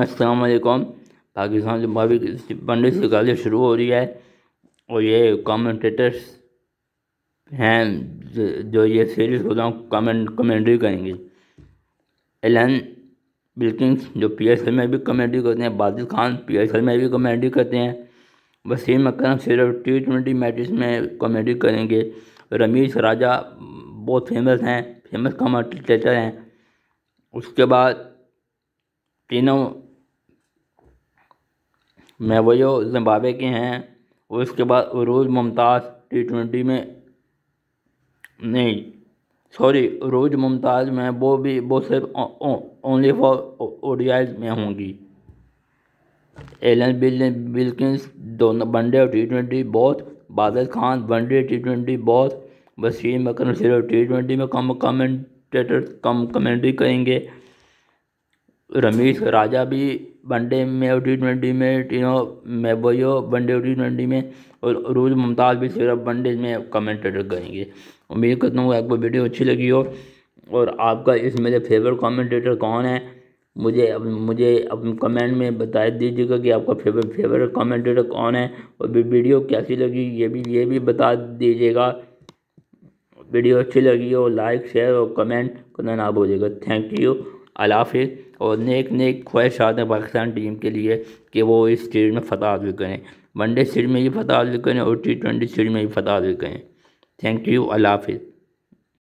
असलकम पाकिस्तान से मुताबिक पंडित से गाली शुरू हो रही है और ये कमेंटेटर्स हैं जो ये सीरीज होता हूँ कमेंट कमेंट्री करेंगे एलन बिल्किंग्स जो पीएसएल में भी कमेंट्री करते हैं बादल खान पीएसएल में भी कमेंट्री करते हैं वसीम अकरम सिर्फ टी ट्वेंटी मैचेस में कमेंट्री करेंगे रमीश राजा बहुत फेमस हैं फेमस कमेंटेटर हैं उसके बाद तीनों मेवयो जिम्बाब्वे के हैं और उसके बाद अरूज मुमताज़ टी ट्वेंटी में नहीं सॉरी अरूज मुमताज़ में वो भी वो सिर्फ ओनली फॉर ओडियाज में होंगी एलन बिल बिल्किस दोनों वनडे और टी ट्वेंटी बहुत बादल खान वनडे टी ट्वेंटी बहुत वसीम अकरम सिर्फ टी ट्वेंटी में कम कमेंटेटर कम कमेंट्री करेंगे रमेश राजा भी वनडे में और टी ट्वेंटी में टीनो मेबोयो वनडे और टी ट्वेंटी में और रोज़ मुमताज़ भी सिर्फ वनडे में कमेंटेटर करेंगे उम्मीद करता हूँ आपको वीडियो अच्छी लगी हो और आपका इस मेरे फेवरेट कमेंटेटर कौन है मुझे मुझे अपने कमेंट में बता दीजिएगा कि आपका फेवरेट फेवरेट कमेंटेटर कौन है और वीडियो कैसी लगी ये भी ये भी बता दीजिएगा वीडियो अच्छी लगी हो लाइक शेयर और कमेंट करना ना भूलिएगा थैंक यू अलाफ और नेक नेक ख्वाहिशात हैं पाकिस्तान टीम के लिए कि वो इस सीरीज में फतह हासिल करें वनडे सीरीज में भी फतह हासिल करें और टी ट्वेंटी सीरीज में भी फतह हासिल करें थैंक यू अलाफ़